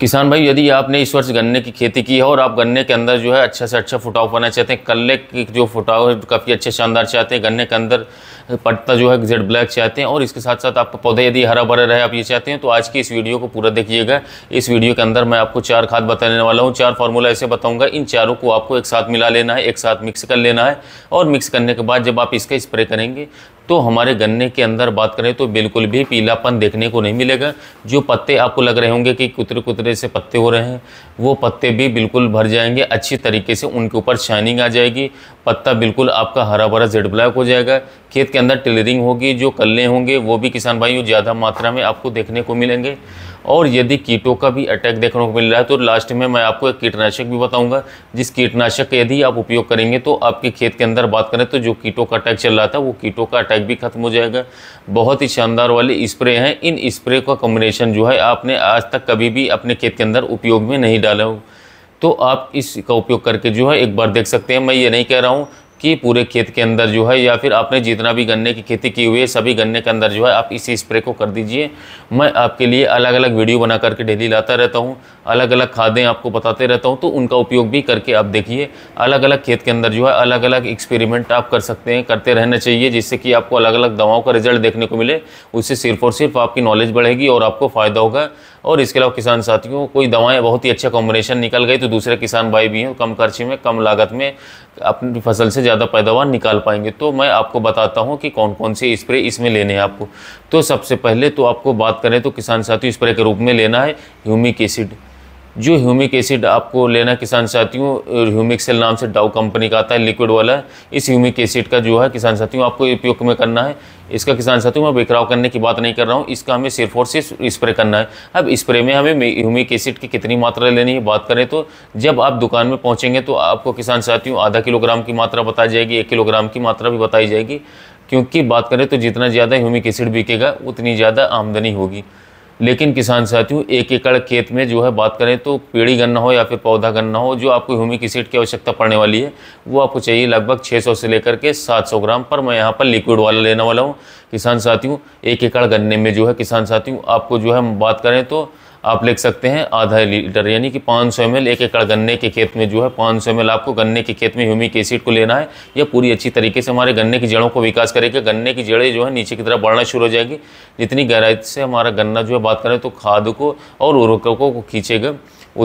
किसान भाई यदि आपने इस वर्ष गन्ने की खेती की है और आप गन्ने के अंदर जो है अच्छा से अच्छा फुटाव पाना चाहते हैं कल्ले की जो फुटाव है काफ़ी अच्छे शानदार चाहते हैं गन्ने के अंदर पत्ता जो है जेड ब्लैक चाहते हैं और इसके साथ साथ आपका पौधे यदि हरा भरा रहे आप ये चाहते हैं तो आज की इस वीडियो को पूरा देखिएगा इस वीडियो के अंदर मैं आपको चार खाद बताने वाला हूँ चार फार्मूला ऐसे बताऊँगा इन चारों को आपको एक साथ मिला लेना है एक साथ मिक्स कर लेना है और मिक्स करने के बाद जब आप इसका स्प्रे करेंगे तो हमारे गन्ने के अंदर बात करें तो बिल्कुल भी पीलापन देखने को नहीं मिलेगा जो पत्ते आपको लग रहे होंगे कि कुतरे कुतरे से पत्ते हो रहे हैं वो पत्ते भी बिल्कुल भर जाएंगे अच्छी तरीके से उनके ऊपर शाइनिंग आ जाएगी पत्ता बिल्कुल आपका हरा भरा जेड ब्लैक हो जाएगा खेत के अंदर टिलरिंग होगी जो कल्ले होंगे वो भी किसान भाइयों ज़्यादा मात्रा में आपको देखने को मिलेंगे और यदि कीटों का भी अटैक देखने को मिल रहा है तो लास्ट में मैं आपको एक कीटनाशक भी बताऊंगा जिस कीटनाशक का यदि आप उपयोग करेंगे तो आपके खेत के अंदर बात करें तो जो कीटों का अटैक चल रहा था वो कीटों का अटैक भी खत्म हो जाएगा बहुत ही शानदार वाले स्प्रे हैं इन स्प्रे का कॉम्बिनेशन जो है आपने आज तक कभी भी अपने खेत के अंदर उपयोग में नहीं डाला हो तो आप इसका उपयोग करके जो है एक बार देख सकते हैं मैं ये नहीं कह रहा हूँ कि पूरे खेत के अंदर जो है या फिर आपने जितना भी गन्ने की खेती की हुई है सभी गन्ने के अंदर जो है आप इसी स्प्रे को कर दीजिए मैं आपके लिए अलग अलग वीडियो बना करके डेली लाता रहता हूँ अलग अलग खादें आपको बताते रहता हूँ तो उनका उपयोग भी करके आप देखिए अलग अलग खेत के अंदर जो है अलग अलग एक्सपेरिमेंट आप कर सकते हैं करते रहना चाहिए जिससे कि आपको अलग अलग दवाओं का रिजल्ट देखने को मिले उससे सिर्फ और सिर्फ आपकी नॉलेज बढ़ेगी और आपको फ़ायदा होगा और इसके अलावा किसान साथियों कोई दवाएँ बहुत ही अच्छा कॉम्बिनेशन निकल गई तो दूसरे किसान भाई भी हैं कम खर्चे में कम लागत में अपनी फसल से ज़्यादा पैदावार निकाल पाएंगे तो मैं आपको बताता हूँ कि कौन कौन से स्प्रे इसमें लेने हैं आपको तो सबसे पहले तो आपको बात करें तो किसान साथियों स्प्रे के रूप में लेना है ह्यूमिक एसिड जो ह्यूमिक एसिड आपको लेना किसान साथियों ह्यूमिक सेल नाम से डाउ कंपनी का आता है लिक्विड वाला इस ह्यूमिक एसिड का जो है किसान साथियों आपको उपयोग में करना है इसका किसान साथियों मैं बिखराव करने की बात नहीं कर रहा हूँ इसका हमें सिर्फ और सिर्फ स्प्रे करना है अब स्प्रे में हमें ह्यूमिक एसिड की कितनी मात्रा लेनी है बात करें तो जब आप दुकान में पहुँचेंगे तो आपको किसान साथियों आधा किलोग्राम की मात्रा बताई जाएगी एक किलोग्राम की मात्रा भी बताई जाएगी क्योंकि बात करें तो जितना ज़्यादा ह्यूमिक एसिड बिकेगा उतनी ज़्यादा आमदनी होगी लेकिन किसान साथियों एक एकड़ खेत में जो है बात करें तो पेड़ी गन्ना हो या फिर पौधा गन्ना हो जो आपको ह्यूमिक एसिड की आवश्यकता पड़ने वाली है वो आपको चाहिए लगभग 600 से लेकर के 700 ग्राम पर मैं यहाँ पर लिक्विड वाला लेने वाला हूँ किसान साथियों एक एकड़ गन्ने में जो है किसान साथियों आपको जो है हम बात करें तो आप लिख सकते हैं आधा लीटर यानी कि 500 सौ एक एकड़ गन्ने के खेत में जो है 500 सौ आपको गन्ने के खेत में ह्यूमिक एसिड को लेना है यह पूरी अच्छी तरीके से हमारे गन्ने की जड़ों को विकास करेगा गन्ने की जड़ें जो है नीचे की तरफ बढ़ना शुरू हो जाएगी जितनी गहराई से हमारा गन्ना जो है बात करें तो खाद को और उर्वरकों को खींचेगा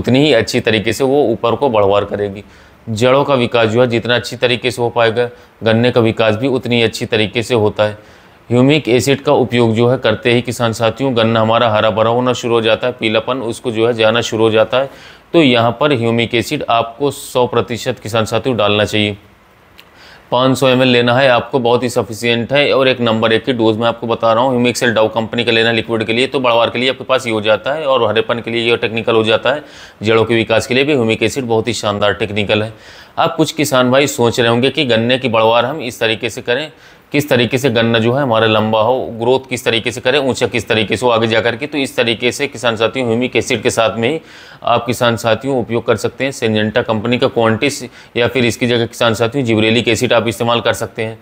उतनी ही अच्छी तरीके से वो ऊपर को बढ़वार करेगी जड़ों का विकास जो है जितना अच्छी तरीके से हो पाएगा गन्ने का विकास भी उतनी अच्छी तरीके से होता है ह्यूमिक एसिड का उपयोग जो है करते ही किसान साथियों गन्ना हमारा हरा भरा होना शुरू हो जाता है पीलापन उसको जो है जाना शुरू हो जाता है तो यहाँ पर ह्यूमिक एसिड आपको 100 प्रतिशत किसान साथियों डालना चाहिए 500 सौ लेना है आपको बहुत ही सफिशियंट है और एक नंबर एक की डोज मैं आपको बता रहा हूँ ह्यूमिक सेल डाउ कंपनी का लेना लिक्विड के लिए तो बड़वार के लिए आपके पास ये हो जाता है और हरेपन के लिए ये टेक्निकल हो जाता है जड़ों के विकास के लिए भी ह्यूमिक एसिड बहुत ही शानदार टेक्निकल है आप कुछ किसान भाई सोच रहे होंगे कि गन्ने की बड़वार हम इस तरीके से करें किस तरीके से गन्ना जो है हमारा लंबा हो ग्रोथ किस तरीके से करें ऊंचा किस तरीके से हो आगे जा करके तो इस तरीके से किसान साथियों ह्यूमिक एसिड के साथ में ही आप किसान साथियों उपयोग कर सकते हैं सेंजेंटा कंपनी का क्वांटिस या फिर इसकी जगह किसान साथियों जिब्रेलिक एसिड आप इस्तेमाल कर सकते हैं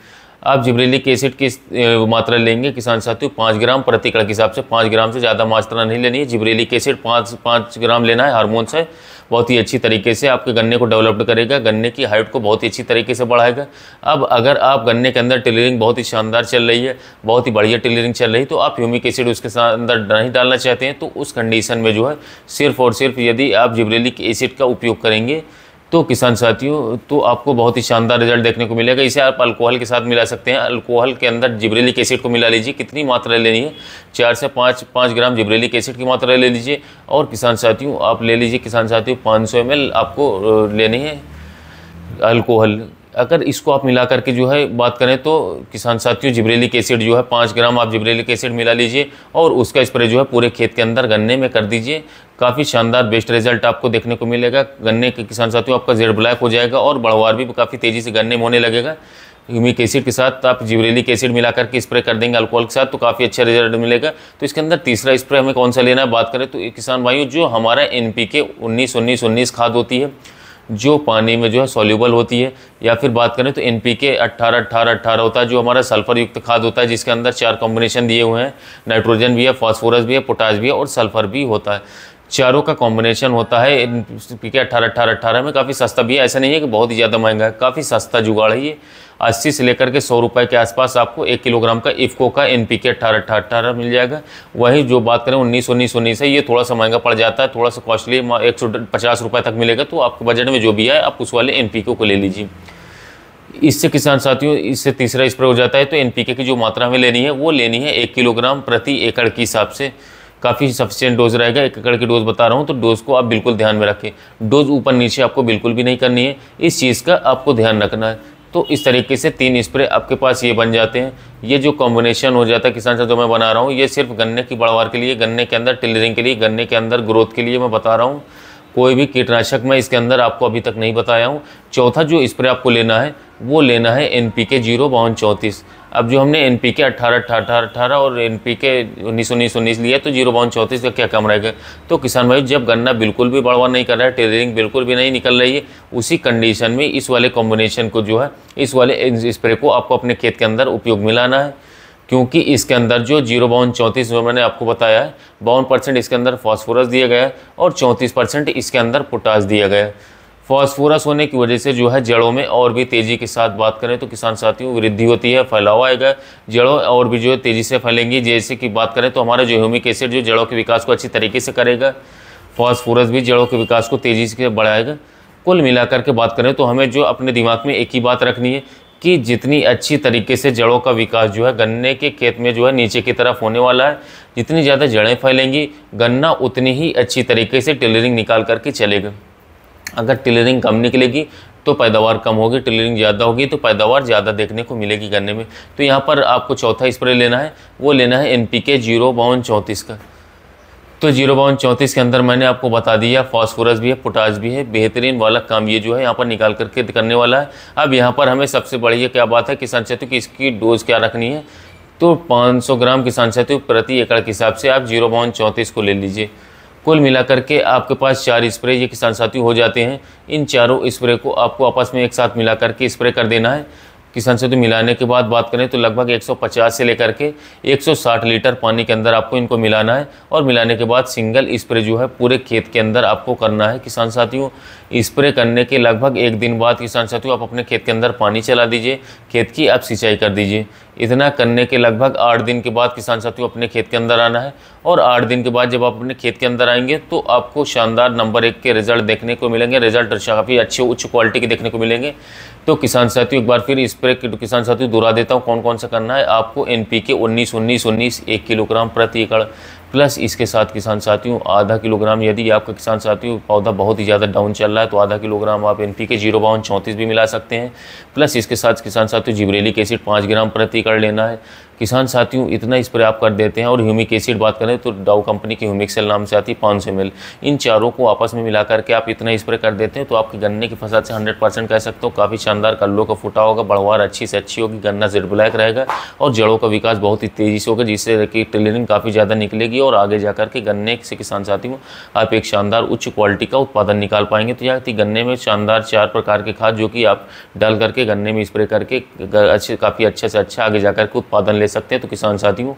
आप जिब्रेलिक एसिड की मात्रा लेंगे किसान साथियों पाँच ग्राम प्रति एकड़ के हिसाब से पाँच ग्राम से ज़्यादा मात्रा नहीं लेनी है जिब्रेलिक एसिड पाँच पाँच ग्राम लेना है हारमोन से बहुत ही अच्छी तरीके से आपके गन्ने को डेवलप्ड करेगा गन्ने की हाइट को बहुत ही अच्छी तरीके से बढ़ाएगा अब अगर आप गन्ने के अंदर टिलरिंग बहुत ही शानदार चल रही है बहुत ही बढ़िया टिलरिंग चल रही है तो आप ह्यूमिक एसिड उसके अंदर नहीं डालना चाहते हैं तो उस कंडीशन में जो है सिर्फ और सिर्फ यदि आप जिब्रेलिक एसिड का उपयोग करेंगे तो किसान साथियों तो आपको बहुत ही शानदार रिजल्ट देखने को मिलेगा इसे आप अल्कोहल के साथ मिला सकते हैं अल्कोहल के अंदर जिब्रेलिक एसिड को मिला लीजिए कितनी मात्रा लेनी है चार से पाँच पाँच ग्राम जिब्रेलिक एसिड की मात्रा ले लीजिए और किसान साथियों आप ले लीजिए किसान साथियों पाँच सौ आपको लेनी है अल्कोहल अगर इसको आप मिला करके जो है बात करें तो किसान साथियों जिब्रेलिक एसिड जो है पाँच ग्राम आप जिब्रेलिक एसिड मिला लीजिए और उसका स्प्रे जो है पूरे खेत के अंदर गन्ने में कर दीजिए काफ़ी शानदार बेस्ट रिजल्ट आपको देखने को मिलेगा गन्ने के किसान साथियों आपका जेड ब्लैक हो जाएगा और बढ़वार भी काफ़ी तेज़ी से गन्ने में होने लगेगा ह्यूमिक एसिड के साथ आप जीवरेलिक एसिड मिला करके स्प्रे कर देंगे अल्कोहल के साथ तो काफ़ी अच्छा रिजल्ट मिलेगा तो इसके अंदर तीसरा स्प्रे हमें कौन सा लेना है बात करें तो किसान भाइयों जो हमारा एन पी के उन्नीस उन्नीस उन्नीस खाद होती है जो पानी में जो है सॉल्यूबल होती है या फिर बात करें तो एन पी के अट्ठारह अट्ठारह अट्ठारह होता है जो हमारा सल्फर युक्त खाद होता है जिसके अंदर चार कॉम्बिनेशन दिए हुए हैं नाइट्रोजन भी है फॉस्फोरस भी है पोटास भी है और सल्फर भी होता है चारों का कॉम्बिनेशन होता है पी के अट्ठारह अट्ठारह अट्ठारह में काफ़ी सस्ता भी है ऐसा नहीं है कि बहुत ही ज़्यादा महंगा है काफ़ी सस्ता जुगाड़ है ये अस्सी से लेकर के सौ रुपये के आसपास आपको एक किलोग्राम का इफ्को का एन पी के अट्ठारह अट्ठारह अट्ठारह मिल जाएगा वहीं जो बात करें उन्नीस उन्नीस उन्नीस है ये थोड़ा सा महंगा पड़ जाता है थोड़ा सा कॉस्टली एक सौ पचास रुपये तक मिलेगा तो आपके बजट में जो भी है आप उस वाले एन को ले लीजिए इससे किसान साथियों इससे तीसरा स्प्रे हो जाता है तो एन की जो मात्रा हमें लेनी है वो लेनी है एक किलोग्राम प्रति एकड़ के हिसाब से काफ़ी सफिशियंट डोज रहेगा एक एकड़ की डोज बता रहा हूँ तो डोज को आप बिल्कुल ध्यान में रखें डोज ऊपर नीचे आपको बिल्कुल भी नहीं करनी है इस चीज़ का आपको ध्यान रखना है तो इस तरीके से तीन स्प्रे आपके पास ये बन जाते हैं ये जो कॉम्बिनेशन हो जाता है किसान से जो मैं बना रहा हूँ ये सिर्फ गन्ने की बढ़वार के लिए गन्ने के अंदर टिलरिंग के लिए गन्ने के अंदर ग्रोथ के लिए मैं बता रहा हूँ कोई भी कीटनाशक मैं इसके अंदर आपको अभी तक नहीं बताया हूँ चौथा जो स्प्रे आपको लेना है वो लेना है एन पी के जीरो बावन चौंतीस अब जो हमने एन पी के अट्ठारह अट्ठारह अट्ठारह और एन पी के उन्नीस उन्नीस उन्नीस लिया तो जीरो बावन चौंतीस का क्या कम रहेगा तो किसान भाई जब गन्ना बिल्कुल भी बढ़वा नहीं कर रहा है टेलरिंग बिल्कुल भी नहीं निकल रही है उसी कंडीशन में इस वाले कॉम्बिनेशन को जो है इस वाले स्प्रे को आपको अपने खेत के अंदर उपयोग में लाना है क्योंकि इसके अंदर जो जीरो बावन चौंतीस जो मैंने आपको बताया है बावन परसेंट इसके अंदर फॉस्फोरस दिया गया है और चौंतीस परसेंट इसके अंदर पोटास दिया गया है फॉस्फोरस होने की वजह से जो है जड़ों में और भी तेज़ी के साथ बात करें तो किसान साथियों वृद्धि होती है फैलाव आएगा जड़ों और भी जो है तेज़ी से फैलेंगी जैसे कि बात करें तो हमारा जो ह्यूमिक एसिड जो जड़ों के विकास को अच्छी तरीके से करेगा फॉस्फोरस भी जड़ों के विकास को तेज़ी से बढ़ाएगा कुल मिलाकर के बात करें तो हमें जो अपने दिमाग में एक ही बात रखनी है कि जितनी अच्छी तरीके से जड़ों का विकास जो है गन्ने के खेत में जो है नीचे की तरफ होने वाला है जितनी ज़्यादा जड़ें फैलेंगी गन्ना उतनी ही अच्छी तरीके से टेलरिंग निकाल करके चलेगा अगर टेलरिंग कम निकलेगी तो पैदावार कम होगी टेलरिंग ज़्यादा होगी तो पैदावार ज़्यादा देखने को मिलेगी गन्ने में तो यहाँ पर आपको चौथा स्प्रे लेना है वो लेना है एन पी के जीरो बावन चौंतीस का तो जीरो बावन चौंतीस के अंदर मैंने आपको बता दिया फॉस्फोरस भी है पोटास भी है बेहतरीन वाला काम ये जो है यहाँ पर निकाल करके करने वाला है अब यहाँ पर हमें सबसे बढ़िया क्या बात है किसान क्षेत्र की इसकी डोज क्या रखनी है तो 500 ग्राम किसान क्षेत्र प्रति एकड़ के हिसाब से आप जीरो बावन चौंतीस को ले लीजिए कुल मिलाकर के आपके पास चार स्प्रे ये किसान साथी हो जाते हैं इन चारों स्प्रे को आपको आपस में एक साथ मिला करके स्प्रे कर देना है किसान से तो मिलाने के बाद बात करें तो लगभग 150 से लेकर के 160 लीटर पानी के अंदर आपको इनको मिलाना है और मिलाने के बाद सिंगल स्प्रे जो है पूरे खेत के अंदर आपको करना है किसान साथियों स्प्रे करने के लगभग एक दिन बाद किसान साथियों आप अपने खेत के अंदर पानी चला दीजिए खेत की आप सिंचाई कर दीजिए इतना करने के लगभग आठ दिन के बाद किसान साथियों अपने खेत के अंदर आना है और आठ दिन के बाद जब आप अपने खेत के अंदर आएंगे तो आपको शानदार नंबर एक के रिजल्ट देखने को मिलेंगे रिजल्ट तो काफ़ी अच्छे उच्च क्वालिटी के देखने को मिलेंगे तो किसान साथियों एक बार फिर इस पर किसान साथियों दोहरा देता हूँ कौन कौन सा करना है आपको एन पी के उन्नीस उन्नीस उन्नीस एक किलोग्राम प्रति एकड़ प्लस इसके साथ किसान साथियों आधा किलोग्राम यदि आपका किसान साथियों पौधा बहुत ही ज़्यादा डाउन चल रहा है तो आधा किलोग्राम आप एन पी के जीरो बावन चौंतीस भी मिला सकते हैं प्लस इसके साथ किसान साथियों के एसिड पाँच ग्राम प्रति एकड़ लेना है किसान साथियों इतना स्प्रे आप कर देते हैं और ह्यूमिक एसिड बात करें तो डाउ कंपनी की ह्यूमिक सेल नाम से आती है पाँच सौ इन चारों को आपस में मिला करके आप इतना स्प्रे कर देते हैं तो आपकी गन्ने की फसल से हंड्रेड परसेंट कह सकते हो काफ़ी शानदार कल्लों का फुटा होगा बढ़वार अच्छी से अच्छी होगी गन्ना जेड ब्लैक रहेगा और जड़ों का विकास बहुत ही तेज़ी से होगा जिससे कि ट्रेलरिंग काफ़ी ज़्यादा निकलेगी और आगे जाकर के गन्ने से किसान साथियों आप एक शानदार उच्च क्वालिटी का उत्पादन निकाल पाएंगे तो यहाँ गन्ने में शानदार चार प्रकार के खाद जो कि आप डाल करके गन्ने में स्प्रे करके अच्छे काफ़ी अच्छे से अच्छा आगे जाकर के उत्पादन ले सकते हैं तो किसान साथियों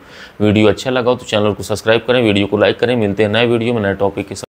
वीडियो अच्छा लगा हो तो चैनल को सब्सक्राइब करें वीडियो को लाइक करें मिलते हैं नए वीडियो में नए टॉपिक के साथ